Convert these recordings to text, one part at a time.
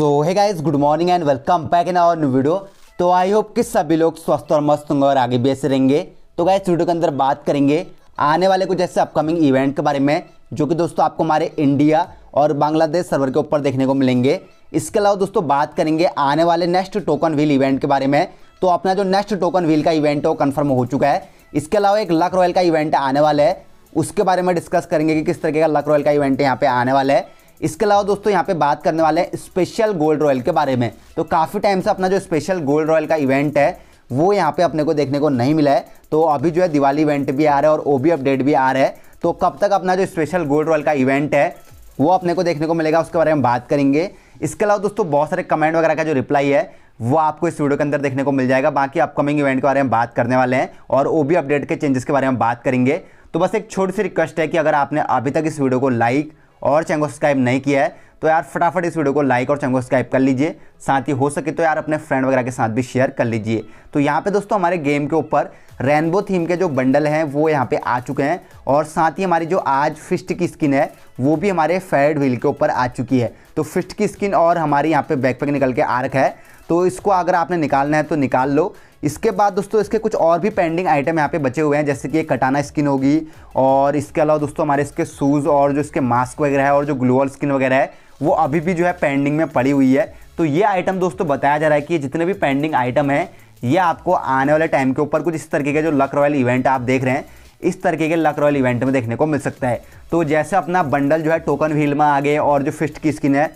so hi guys good morning and welcome back in our new video तो I hope कि सभी लोग स्वस्थ और मस्त होंगे और आगे भी ऐसे रहेंगे तो गाइज वीडियो के अंदर बात करेंगे आने वाले कुछ ऐसे अपकमिंग इवेंट के बारे में जो कि दोस्तों आपको हमारे इंडिया और बांग्लादेश सर्वर के ऊपर देखने को मिलेंगे इसके अलावा दोस्तों बात करेंगे आने वाले नेक्स्ट टोकन व्हील इवेंट के बारे में तो अपना जो नेक्स्ट टोकन व्हील का इवेंट है वो कन्फर्म हो चुका है इसके अलावा एक लक रॉयल का इवेंट आने वाला है उसके बारे में डिस्कस करेंगे कि किस तरीके का लक रॉयल का इवेंट यहाँ पे आने वाला है इसके अलावा दोस्तों यहाँ पे बात करने वाले हैं स्पेशल गोल्ड रॉयल के बारे में तो काफ़ी टाइम से अपना जो स्पेशल गोल्ड रॉयल का इवेंट है वो यहाँ पे अपने को देखने को नहीं मिला है तो अभी जो है दिवाली इवेंट भी आ रहा है और ओ बी अपडेट भी आ रहा है तो कब तक अपना जो स्पेशल गोल्ड रॉयल का इवेंट है वो अपने को देखने को मिलेगा उसके बारे में बात करेंगे इसके अलावा दोस्तों बहुत सारे कमेंट वगैरह का जो रिप्लाई है वो आपको इस वीडियो के अंदर देखने को मिल जाएगा बाकी अपकमिंग इवेंट के बारे में बात करने वाले हैं और ओ भी अपडेट के चेंजेस के बारे में बात करेंगे तो बस एक छोटी सी रिक्वेस्ट है कि अगर आपने अभी तक इस वीडियो को लाइक और चैनल को सब्सक्राइब नहीं किया है तो यार फटाफट इस वीडियो को लाइक और चैनल को सब्सक्राइब कर लीजिए साथ ही हो सके तो यार अपने फ्रेंड वगैरह के साथ भी शेयर कर लीजिए तो यहाँ पे दोस्तों हमारे गेम के ऊपर रेनबो थीम के जो बंडल हैं वो यहाँ पे आ चुके हैं और साथ ही हमारी जो आज फिस्ट की स्किन है वो भी हमारे फेड व्हील के ऊपर आ चुकी है तो फिस्ट की स्किन और हमारी यहाँ पे बैकपैक निकल के आ रखा है तो इसको अगर आपने निकालना है तो निकाल लो इसके बाद दोस्तों इसके कुछ और भी पेंडिंग आइटम यहाँ पे बचे हुए हैं जैसे कि कटाना स्किन होगी और इसके अलावा दोस्तों हमारे इसके शूज़ और जो इसके मास्क वगैरह है और जो ग्लोअल स्किन वगैरह है वो अभी भी जो है पेंडिंग में पड़ी हुई है तो ये आइटम दोस्तों बताया जा रहा है कि जितने भी पेंडिंग आइटम हैं ये आपको आने वाले टाइम के ऊपर कुछ इस तरीके के जो लक रॉयल इवेंट आप देख रहे हैं इस तरीके के लक रॉयल इवेंट में देखने को मिल सकता है तो जैसे अपना बंडल जो है टोकन व्हील में आ गए और जो फिस्ट की स्किन है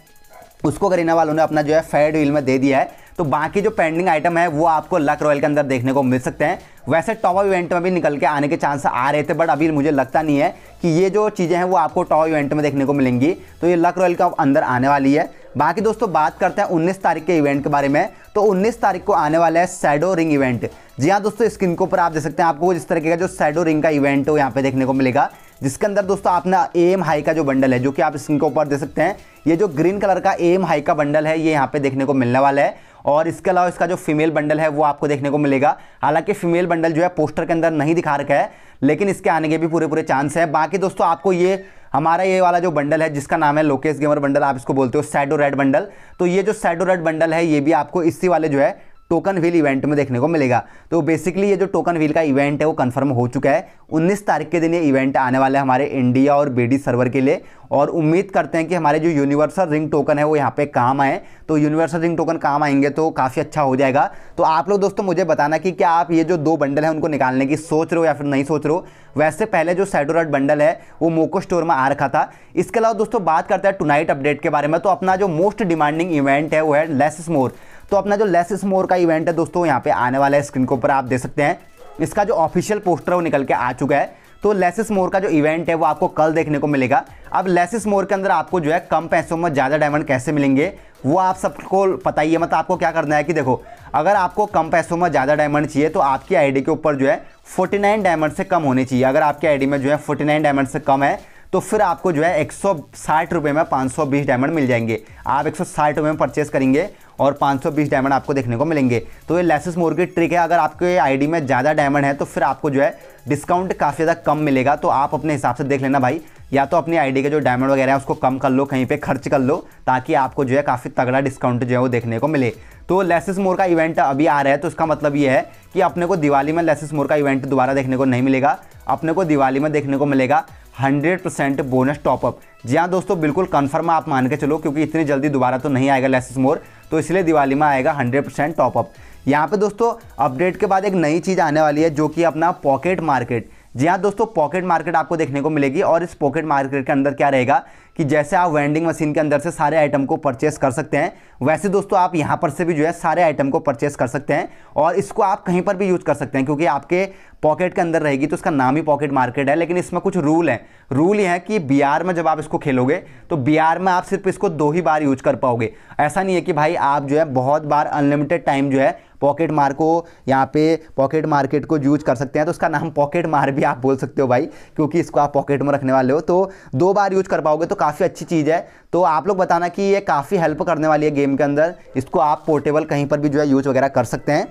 उसको करीना वालों ने अपना जो है फेड व्हील में दे दिया है तो बाकी जो पेंडिंग आइटम है वो आपको लक रॉयल के अंदर देखने को मिल सकते हैं वैसे टॉप इवेंट में भी निकल के आने के चांस आ रहे थे बट अभी मुझे लगता नहीं है कि ये जो चीज़ें हैं वो आपको टॉप इवेंट में देखने को मिलेंगी तो ये लक रॉयल का अंदर आने वाली है बाकी दोस्तों बात करते हैं उन्नीस तारीख के इवेंट के बारे में तो उन्नीस तारीख को आने वाला है सैडो रिंग इवेंट जी हाँ दोस्तों स्क्रीन के ऊपर आप देख सकते हैं आपको जिस तरीके का जो सैडो रिंग का इवेंट है यहाँ पे देखने को मिलेगा जिसके अंदर दोस्तों आपने एम हाई का जो बंडल है जो कि आप स्क्रीन के ऊपर देख सकते हैं ये जो ग्रीन कलर का एम हाई का बंडल है ये यहाँ पे देखने को मिलने वाला है और इसके अलावा इसका जो फीमेल बंडल है वो आपको देखने को मिलेगा हालांकि फीमेल बंडल जो है पोस्टर के अंदर नहीं दिखा रखा है लेकिन इसके आने के भी पूरे पूरे चांस है बाकी दोस्तों आपको ये हमारा ये वाला जो बंडल है जिसका नाम है लोकेश गेमर बंडल आप इसको बोलते हो सैडो रेड बंडल तो ये जो सैडो रेड बंडल है ये भी आपको इसी वाले जो है टोकन व्हील इवेंट में देखने को मिलेगा तो बेसिकली ये जो टोकन व्हील का इवेंट है वो कंफर्म हो चुका है 19 तारीख के दिन ये इवेंट आने वाला है हमारे इंडिया और बीडी सर्वर के लिए और उम्मीद करते हैं कि हमारे जो यूनिवर्सल रिंग टोकन है वो यहाँ पे काम आए तो यूनिवर्सल रिंग टोकन काम आएंगे तो काफ़ी अच्छा हो जाएगा तो आप लोग दोस्तों मुझे बताना कि क्या आप ये जो दो बंडल है उनको निकालने की सोच रहे हो या फिर नहीं सोच रहे हो वैसे पहले जो सैडोराट बंडल है वो मोको स्टोर में आ रखा था इसके अलावा दोस्तों बात करते हैं टुनाइट अपडेट के बारे में तो अपना जो मोस्ट डिमांडिंग इवेंट है वो है लेस मोर तो अपना जो लेस मोर का इवेंट है दोस्तों यहाँ पे आने वाला है स्क्रीन के ऊपर आप देख सकते हैं इसका जो ऑफिशियल पोस्टर है वो निकल के आ चुका है तो लेसिस मोर का जो इवेंट है वो आपको कल देखने को मिलेगा अब लेसिस मोर के अंदर आपको जो है कम पैसों में ज़्यादा डायमंड कैसे मिलेंगे वो आप सबको पता ही है मतलब आपको क्या करना है कि देखो अगर आपको कम पैसों में ज़्यादा डायमंड चाहिए तो आपकी आईडी के ऊपर जो है 49 डायमंड से कम होने चाहिए अगर आपकी आईडी में जो है 49 डायमंड से कम है तो फिर आपको जो है एक सौ में 520 डायमंड मिल जाएंगे आप एक सौ में परचेस करेंगे और 520 डायमंड आपको देखने को मिलेंगे तो ये लेसिस मोर की ट्रिक है अगर आपके आईडी में ज़्यादा डायमंड है तो फिर आपको जो है डिस्काउंट काफ़ी ज़्यादा कम मिलेगा तो आप अपने हिसाब से देख लेना भाई या तो अपनी आईडी के जो डायमंड वगैरह है उसको कम कर लो कहीं पे खर्च कर लो ताकि आपको जो है काफ़ी तगड़ा डिस्काउंट जो है वो देखने को मिले तो लेसिस मोर का इवेंट अभी आ रहा है तो इसका मतलब ये है कि अपने को दिवाली में लेसिस मोर का इवेंट दोबारा देखने को नहीं मिलेगा अपने को दिवाली में देखने को मिलेगा हंड्रेड परसेंट बोनस टॉपअप जी हाँ दोस्तों बिल्कुल कन्फर्म आप मान के चलो क्योंकि इतनी जल्दी दोबारा तो नहीं आएगा लेसिस मोर तो इसलिए दिवाली में आएगा हंड्रेड परसेंट टॉपअप यहाँ पे दोस्तों अपडेट के बाद एक नई चीज़ आने वाली है जो कि अपना पॉकेट मार्केट जी हाँ दोस्तों पॉकेट मार्केट आपको देखने को मिलेगी और इस पॉकेट मार्केट के अंदर क्या रहेगा कि जैसे आप वेंडिंग मशीन के अंदर से सारे आइटम को परचेस कर सकते हैं वैसे दोस्तों आप यहाँ पर से भी जो है सारे आइटम को परचेस कर सकते हैं और इसको आप कहीं पर भी यूज़ कर सकते हैं क्योंकि आपके पॉकेट के अंदर रहेगी तो उसका नाम ही पॉकेट मार्केट है लेकिन इसमें कुछ रूल हैं रूल ये है कि बिहार में जब आप इसको खेलोगे तो बिहार में आप सिर्फ इसको दो ही बार यूज कर पाओगे ऐसा नहीं है कि भाई आप जो है बहुत बार अनलिमिटेड टाइम जो है पॉकेट मार को यहाँ पे पॉकेट मार्केट को यूज कर सकते हैं तो उसका नाम पॉकेट मार भी आप बोल सकते हो भाई क्योंकि इसको आप पॉकेट में रखने वाले हो तो दो बार यूज कर पाओगे तो काफ़ी अच्छी चीज़ है तो आप लोग बताना कि ये काफ़ी हेल्प करने वाली है गेम के अंदर इसको आप पोर्टेबल कहीं पर भी जो है यूज वगैरह कर सकते हैं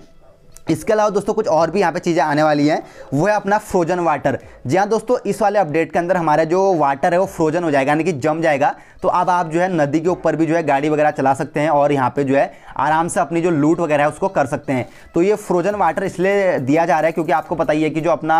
इसके अलावा दोस्तों कुछ और भी यहाँ पे चीज़ें आने वाली हैं वो है अपना फ्रोजन वाटर जी हाँ दोस्तों इस वाले अपडेट के अंदर हमारा जो वाटर है वो फ्रोजन हो जाएगा यानी कि जम जाएगा तो अब आप जो है नदी के ऊपर भी जो है गाड़ी वगैरह चला सकते हैं और यहाँ पे जो है आराम से अपनी जो लूट वगैरह है उसको कर सकते हैं तो ये फ्रोजन वाटर इसलिए दिया जा रहा है क्योंकि आपको पता ही है कि जो अपना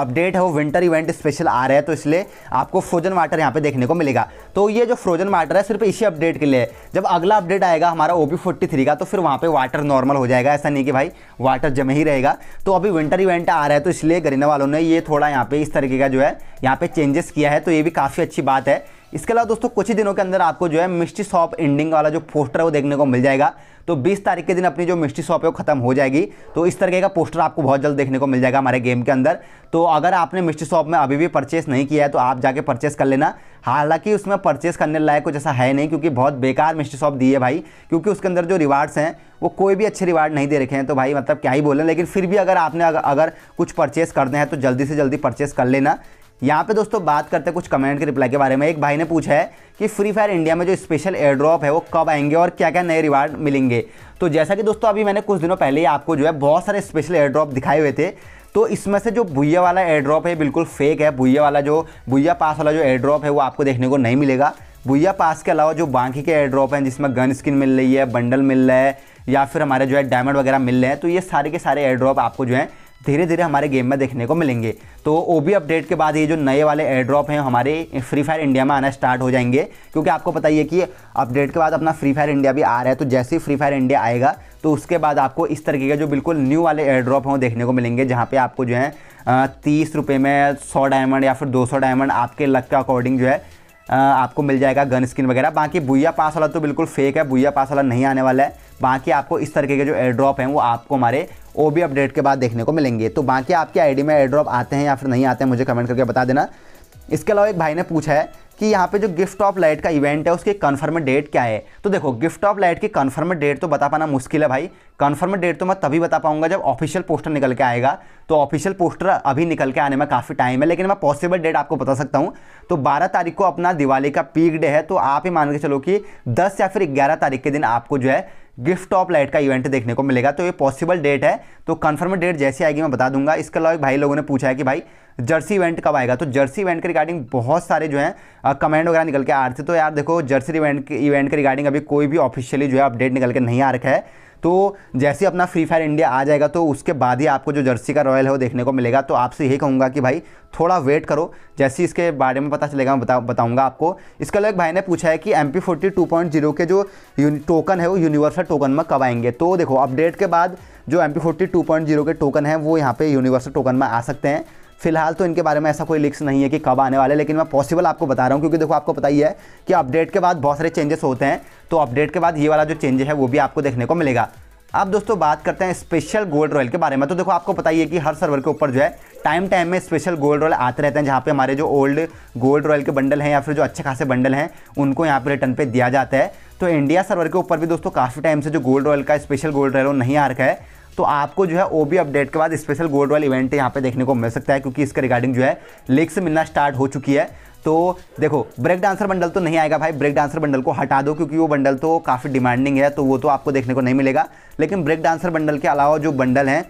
अपडेट है वो विंटर इवेंट स्पेशल आ रहा है तो इसलिए आपको फ्रोजन वाटर यहाँ पे देखने को मिलेगा तो ये जो फ्रोजन वाटर है सिर्फ इसी अपडेट के लिए जब अगला अपडेट आएगा हमारा ओ का तो फिर वहाँ पर वाटर नॉर्मल हो जाएगा ऐसा नहीं कि भाई वाटर ज़्यादातर जमे ही रहेगा तो अभी विंटर इवेंट आ रहा है तो इसलिए गरीना वालों ने ये थोड़ा यहाँ पे इस तरीके का जो है यहाँ पे चेंजेस किया है तो ये भी काफ़ी अच्छी बात है इसके अलावा दोस्तों कुछ ही दिनों के अंदर आपको जो है मिस्ट्री शॉप एंडिंग वाला जो पोस्टर है वो देखने को मिल जाएगा तो 20 तारीख के दिन अपनी जो मिस्ट्री शॉप है वो खत्म हो जाएगी तो इस तरीके का पोस्टर आपको बहुत जल्द देखने को मिल जाएगा हमारे गेम के अंदर तो अगर आपने मिस्ट्री शॉप में अभी भी परचेस नहीं किया है तो आप जाके परचेस कर लेना हालांकि उसमें परचेस करने लायक कुछ ऐसा है नहीं क्योंकि बहुत बेकार मिस्ट्री शॉप दी है भाई क्योंकि उसके अंदर जो रिवार्ड्स हैं वो कोई भी अच्छे रिवार्ड नहीं दे रखे हैं तो भाई मतलब क्या ही बोलें लेकिन फिर भी अगर आपने अगर, अगर कुछ परचेस करने हैं तो जल्दी से जल्दी परचेस कर लेना यहाँ पे दोस्तों बात करते हैं कुछ कमेंट के रिप्लाई के बारे में एक भाई ने पूछा है कि फ्री फायर इंडिया में जो स्पेशल एयर ड्रॉप है वो कब आएंगे और क्या क्या नए रिवार्ड मिलेंगे तो जैसा कि दोस्तों अभी मैंने कुछ दिनों पहले ही आपको जो है बहुत सारे स्पेशल एयर ड्रॉप दिखाए हुए थे तो इसमें से जो भुया वाला एयर ड्रॉप है बिल्कुल फेक है भुया वाला जो भुया पास वाला जो एयर ड्रॉप है वो आपको देखने को नहीं मिलेगा भुया पास के अलावा जो बाकी के एयर ड्रॉप हैं जिसमें गन स्किन मिल रही है बंडल मिल रहा है या फिर हमारे जो है डायमंड वगैरह मिल रहे हैं तो ये सारे के सारे एयर ड्रॉप आपको जो है धीरे धीरे हमारे गेम में देखने को मिलेंगे तो ओ अपडेट के बाद ये जो नए वाले एयर ड्रॉप हैं हमारे फ्री फायर इंडिया में आना स्टार्ट हो जाएंगे क्योंकि आपको पता ही है कि अपडेट के बाद अपना फ्री फायर इंडिया भी आ रहा है तो जैसे ही फ्री फायर इंडिया आएगा तो उसके बाद आपको इस तरीके के जो बिल्कुल न्यू वाले एयर ड्रॉप हैं वो देखने को मिलेंगे जहाँ पर आपको जो है तीस रुपये में सौ डायमंड या फिर दो सौ डायमंड आपके लक के अकॉर्डिंग जो है आपको मिल जाएगा गन स्किन वगैरह बाकी भूया पास वाला तो बिल्कुल फेक है भूया पास वाला नहीं आने वाला है बाकी आपको इस तरीके के जो एयर ड्रॉप हैं वो आपको हमारे ओ बी अपडेट के बाद देखने को मिलेंगे तो बाकी आपके आईडी में एयर ड्रॉप आते हैं या फिर नहीं आते हैं मुझे कमेंट करके बता देना इसके अलावा एक भाई ने पूछा है कि यहाँ पे जो गिफ्ट ऑफ लाइट का इवेंट है उसकी कन्फर्म डेट क्या है तो देखो गिफ्ट ऑफ लाइट की कन्फर्म डेट तो बता पाना मुश्किल है भाई कन्फर्म डेट तो मैं तभी बता पाऊंगा जब ऑफिशियल पोस्टर निकल के आएगा तो ऑफिशियल पोस्टर अभी निकल के आने में काफ़ी टाइम है लेकिन मैं पॉसिबल डेट आपको बता सकता हूँ तो बारह तारीख को अपना दिवाली का पीक डे है तो आप ही मान के चलो कि दस या फिर ग्यारह तारीख के दिन आपको जो है गिफ्ट ऑफ लाइट का इवेंट देखने को मिलेगा तो ये पॉसिबल डेट है तो कन्फर्म डेट जैसे आएगी मैं बता दूंगा इसके अलावा भाई लोगों ने पूछा है कि भाई जर्सी इवेंट कब आएगा तो जर्सी इवेंट के रिगार्डिंग बहुत सारे जो हैं कमेंट वगैरह निकल के आ रहे थे तो यार देखो जर्सी इवेंट के इवेंट के रिगार्डिंग अभी कोई भी ऑफिशियली जो है अपडेट निकल के नहीं आ रखा है तो जैसे अपना फ्री फायर इंडिया आ जाएगा तो उसके बाद ही आपको जो जर्सी का रॉयल है वो देखने को मिलेगा तो आपसे यही कहूँगा कि भाई थोड़ा वेट करो जैसे इसके बारे में पता चलेगा मैं बता बताऊँगा आपको इसके अलावा एक भाई ने पूछा है कि M P forty two point zero के जो टोकन है वो यूनिवर्सल टोकन में कब आएंगे तो देखो अपडेट के बाद जो M P forty two point zero के टोकन है वो यहाँ पर यूनिवर्सल टोकन में आ सकते हैं फिलहाल तो इनके बारे में ऐसा कोई लिक्स नहीं है कि कब आने वाले लेकिन मैं पॉसिबल आपको बता रहा हूँ क्योंकि देखो आपको पता ही है कि अपडेट के बाद बहुत सारे चेंजेस होते हैं तो अपडेट के बाद ये वाला जो चेंजेस है वो भी आपको देखने को मिलेगा अब दोस्तों बात करते हैं स्पेशल गोल्ड रॉयल के बारे में तो देखो आपको पता ही है कि हर सर्वर के ऊपर जो है टाइम टाइम में स्पेशल गोल्ड रॉयल आते रहते हैं जहाँ पे हमारे जो ओल्ड गोल्ड रॉयल के बंडल हैं या फिर जो अच्छे खासे बंडल हैं उनको यहाँ पे रिटर्न पे दिया जाता है तो इंडिया सर्वर के ऊपर भी दोस्तों काफ़ी टाइम से जो गोल्ड रॉयल का स्पेशल गोल्ड रॉयल नहीं आ रखा है तो आपको जो है ओ अपडेट के बाद स्पेशल गोल्ड वाली इवेंट यहाँ पे देखने को मिल सकता है क्योंकि इसके रिगार्डिंग जो है लिक्स मिलना स्टार्ट हो चुकी है तो देखो ब्रेक डांसर बंडल तो नहीं आएगा भाई ब्रेक डांसर बंडल को हटा दो क्योंकि वो बंडल तो काफ़ी डिमांडिंग है तो वो तो आपको देखने को नहीं मिलेगा लेकिन ब्रेक डांसर बंडल के अलावा जो बंडल हैं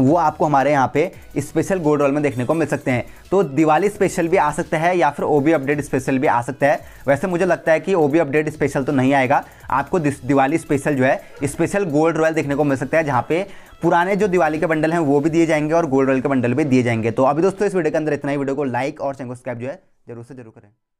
वो आपको हमारे यहाँ पे स्पेशल गोल्ड रोल में देखने को मिल सकते हैं तो दिवाली स्पेशल भी आ सकता है या फिर ओबी अपडेट स्पेशल भी आ सकता है वैसे मुझे लगता है कि ओबी अपडेट स्पेशल तो नहीं आएगा आपको दिवाली स्पेशल जो है स्पेशल गोल्ड रॉयल देखने को मिल सकता है जहाँ पे पुराने जो दिवाली के बंडल हैं वो भी दिए जाएंगे और गोल्ड रॉयल के बंडल भी दिए जाएंगे तो अभी दोस्तों इस वीडियो के अंदर इतना ही वीडियो को लाइक और चैनल सब्सक्राइब जो है जरूर से जरूर करें